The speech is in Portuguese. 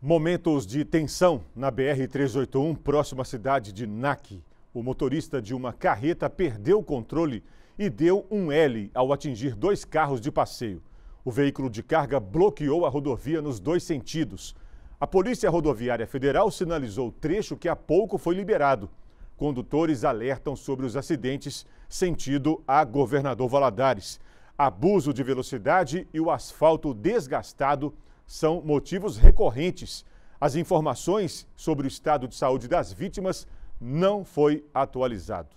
Momentos de tensão na BR-381, próxima à cidade de NAC. O motorista de uma carreta perdeu o controle e deu um L ao atingir dois carros de passeio. O veículo de carga bloqueou a rodovia nos dois sentidos. A Polícia Rodoviária Federal sinalizou o trecho que há pouco foi liberado. Condutores alertam sobre os acidentes sentido a Governador Valadares. Abuso de velocidade e o asfalto desgastado são motivos recorrentes. As informações sobre o estado de saúde das vítimas não foi atualizado.